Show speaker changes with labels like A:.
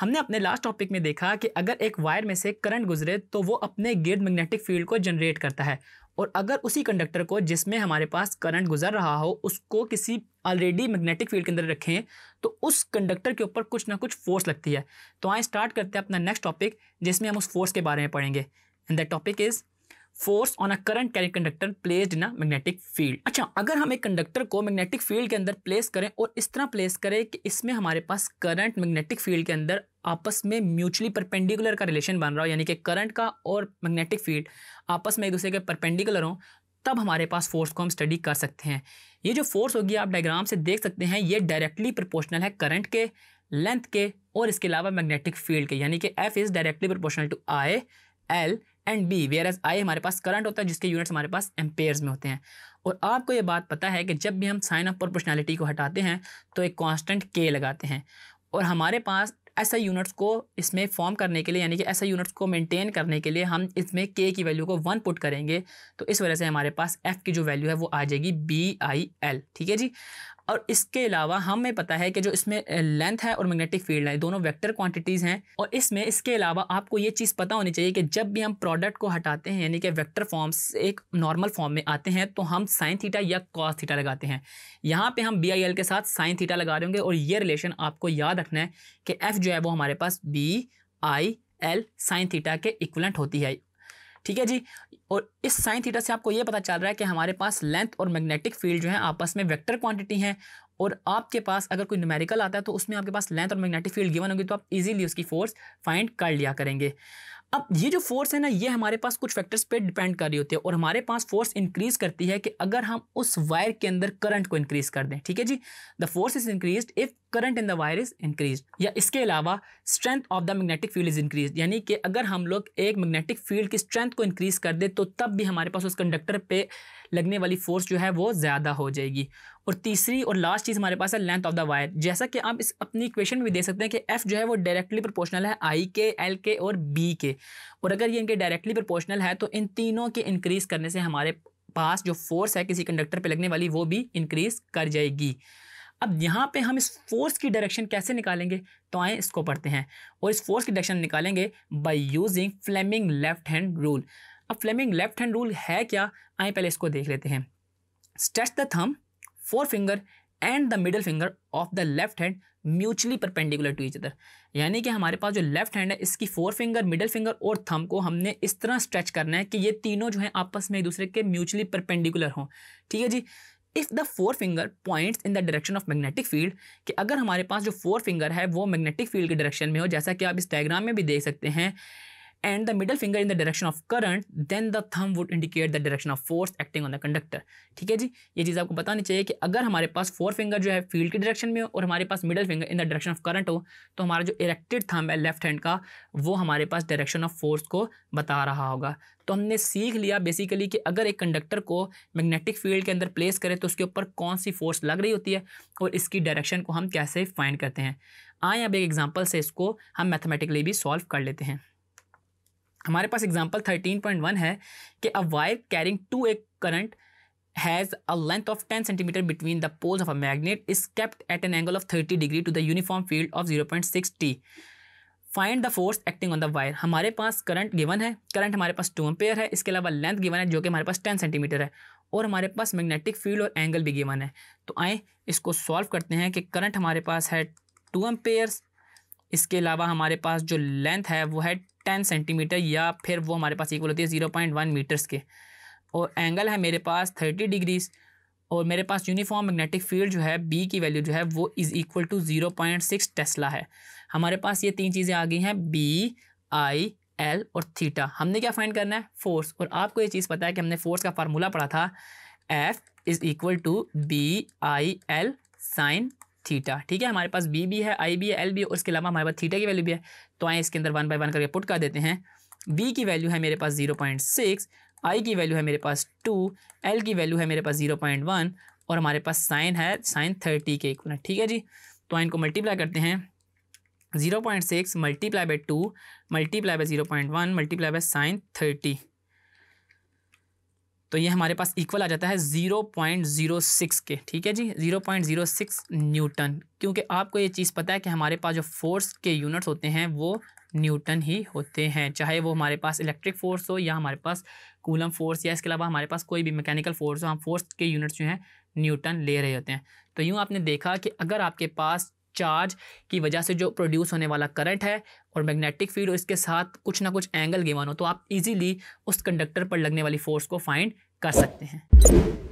A: हमने अपने last topic में देखा कि अगर एक वायर में से करंट गुजरे तो वो अपने गिर्द मैग्नेटिक फील्ड को जनरेट करता है और अगर उसी कंडक्टर को जिसमें हमारे पास करंट गुजर रहा हो उसको किसी ऑलरेडी मैग्नेटिक फील्ड के अंदर रखें तो उस कंडक्टर के ऊपर कुछ ना कुछ फोर्स लगती है तो आए स्टार्ट करते हैं अपना नेक्स्ट टॉपिक जिसमें हम उस फोर्स के बारे में पढ़ेंगे and the topic is force on a current carry conductor placed in a magnetic field अच्छा अगर हम एक कंडक्टर को मैग्नेटिक फील्ड के अंदर प्लेस करें और इस तरह प्लेस करें कि इसमें हमारे पास करंट मैग्नेटिक फील्ड के अंदर आपस में म्यूचुअली परपेंडिकुलर का रिलेशन बन रहा हो यानी कि करंट का और मैग्नेटिक फील्ड आपस में एक दूसरे के परपेंडिकुलर हों तब हमारे पास फोर्स को हम स्टडी कर सकते हैं ये जो फोर्स होगी आप डायग्राम से देख सकते हैं ये डायरेक्टली प्रोपोर्शनल है करंट के लेंथ के और इसके अलावा मैग्नेटिक फील्ड के यानी कि F is directly proportional to I L and B whereas I हमारे पास करंट होता है जिसके यूनिट्स हमारे पास एम्पेयर्स में होते हैं और आपको ये बात पता है कि जब भी हम साइन ऑफ प्रोपोर्शनैलिटी को हटाते हैं तो एक कांस्टेंट के लगाते हैं और हमारे पास ऐसा यूनिट्स को इसमें फॉर्म करने के लिए यानी कि ऐसा यूनिट्स को मेंटेन करने के लिए हम इसमें के की वैल्यू को वन पुट करेंगे तो इस वजह से हमारे पास एफ़ की जो वैल्यू है वो आ जाएगी बी आई एल ठीक है जी और इसके अलावा हमें पता है कि जो इसमें लेंथ है और मैग्नेटिक फील्ड है दोनों वेक्टर क्वांटिटीज़ हैं और इसमें इसके अलावा आपको ये चीज़ पता होनी चाहिए कि जब भी हम प्रोडक्ट को हटाते हैं यानी कि वेक्टर फॉर्म एक नॉर्मल फॉर्म में आते हैं तो हम साइन थीटा या कॉस थीटा लगाते हैं यहाँ पर हम बी आई एल के साथ साइन थीटा लगा रहे होंगे और ये रिलेशन आपको याद रखना है कि एफ़ जो है वो हमारे पास B I L sine theta के इक्वलेंट होती है ठीक है जी और इस साइन थीटा से आपको ये पता चल रहा है कि हमारे पास लेंथ और मैग्नेटिक फील्ड जो है आपस में वेक्टर क्वांटिटी है और आपके पास अगर कोई न्यूमेरिकल आता है तो उसमें आपके पास लेंथ और मैग्नेटिक फील्ड गिवन होगी तो आप इजीली उसकी फोर्स फाइंड कर लिया करेंगे अब ये जो फोर्स है ना ये हमारे पास कुछ फैक्टर्स पे डिपेंड कर रही होती है और हमारे पास फोर्स इंक्रीज करती है कि अगर हम उस वायर के अंदर करंट को इंक्रीज कर दें ठीक है जी the force is increase if current in the wire is increase या इसके अलावा strength of the magnetic field is increase यानी कि अगर हम लोग एक मैग्नेटिक फील्ड की स्ट्रेंथ को इंक्रीज कर दे तो तब भी हमारे पास उस कंडक्टर पे लगने वाली फोर्स जो है वो ज़्यादा हो जाएगी और तीसरी और लास्ट चीज़ हमारे पास है लेंथ ऑफ द वायर जैसा कि आप इस अपनी इक्वेशन में भी देख सकते हैं कि एफ जो है वो डायरेक्टली प्रोपोर्शनल है आई के एल के और बी के और अगर ये इनके डायरेक्टली प्रोपोर्शनल है तो इन तीनों के इंक्रीज़ करने से हमारे पास जो फोर्स है किसी कंडक्टर पे लगने वाली वो भी इंक्रीज़ कर जाएगी अब यहाँ पे हम इस फोर्स की डायरेक्शन कैसे निकालेंगे तो आए इसको पढ़ते हैं और इस फोर्स की डायरेक्शन निकालेंगे by using Fleming left hand rule अब फ्लेमिंग लेफ्ट हैंड रूल है क्या आए पहले इसको देख लेते हैं stretch the thumb forefinger and the middle finger of the left hand mutually perpendicular to each other यानी कि हमारे पास जो लेफ्ट हैंड है इसकी फोर फिंगर मिडल फिंगर और थम को हमने इस तरह स्ट्रेच करना है कि ये तीनों जो हैं आपस में एक दूसरे के म्यूचुअली परपेंडिकुलर हों ठीक है जी if the forefinger points in the direction of magnetic field कि अगर हमारे पास जो फोर फिंगर है वो मैग्नेटिक फील्ड के डायरेक्शन में हो जैसा कि आप इस डायग्राम में भी देख सकते हैं and the middle finger in the direction of current then the thumb would indicate the direction of force acting on the conductor ठीक है जी ये चीज़ आपको बतानी चाहिए कि अगर हमारे पास फोर फिंगर जो है फील्ड के डायरेक्शन में हो और हमारे पास middle finger in the direction of current हो तो हमारा जो इरेक्टेड थंब है लेफ्ट हैंड का वो हमारे पास डायरेक्शन ऑफ फोर्स को बता रहा होगा तो हमने सीख लिया बेसिकली कि अगर एक कंडक्टर को मैग्नेटिक फील्ड के अंदर प्लेस करें तो उसके ऊपर कौन सी फोर्स लग रही होती है और इसकी डायरेक्शन को हम कैसे फाइंड करते हैं आए अब एक एग्जांपल से इसको हम मैथमेटिकली भी सॉल्व कर लेते हैं हमारे पास एग्जाम्पल थर्टीन पॉइंट वन है कि a wire carrying two A current has a length of ten centimetre between the poles of a magnet is kept at an angle of thirty degree to the uniform field of zero point six T find the force acting on the wire हमारे पास current given है current हमारे पास to ampere है इसके अलावा length given है जो कि हमारे पास टेन सेंटीमीटर है और हमारे पास मैग्नेटिक फील्ड और एंगल भी गिवन है तो आए इसको सॉल्व करते हैं कि करंट हमारे पास है टू एम्पेयर्स इसके अलावा हमारे पास जो लेंथ है वो है टेन सेंटीमीटर या फिर वो हमारे पास इक्वल होती है ज़ीरो पॉइंट वन मीटर्स के और एंगल है मेरे पास थर्टी डिग्रीज़ और मेरे पास यूनिफॉर्म मैग्नेटिक फील्ड जो है बी की वैल्यू जो है वो is equal to zero point six tesla है हमारे पास ये तीन चीज़ें आ गई हैं बी आई एल और थीटा हमने क्या फाइंड करना है फोर्स और आपको ये चीज़ पता है कि हमने फोर्स का फार्मूला पढ़ा था F is equal to B I L sine theta ठीक है हमारे पास बी भी है आई भी है एल भी है उसके अलावा हमारे पास थीटा की वैल्यू भी है तो आए इसके अंदर वन बाई वन करके पुट कर देते हैं बी की वैल्यू है मेरे पास जीरो पॉइंट सिक्स आई की वैल्यू है मेरे पास टू एल की वैल्यू है मेरे पास जीरो पॉइंट वन और हमारे पास साइन है साइन थर्टी के इक्वल ठीक है जी तो इनको मल्टीप्लाई करते हैं zero point six multiply by two multiply by zero point one multiply by sine thirty तो ये हमारे पास इक्वल आ जाता है 0.06 के ठीक है जी 0.06 न्यूटन क्योंकि आपको ये चीज़ पता है कि हमारे पास जो फोर्स के यूनिट्स होते हैं वो न्यूटन ही होते हैं चाहे वो हमारे पास इलेक्ट्रिक फोर्स हो या हमारे पास कूलम फोर्स या इसके अलावा हमारे पास कोई भी मैकेनिकल फोर्स हो हम फोर्स के यूनिट्स जो हैं न्यूटन ले रहे होते हैं तो यूँ आपने देखा कि अगर आपके पास चार्ज की वजह से जो प्रोड्यूस होने वाला करंट है और मैग्नेटिक फील्ड और इसके साथ कुछ ना कुछ एंगल गिवान हो तो आप इजीली उस कंडक्टर पर लगने वाली फोर्स को फाइंड कर सकते हैं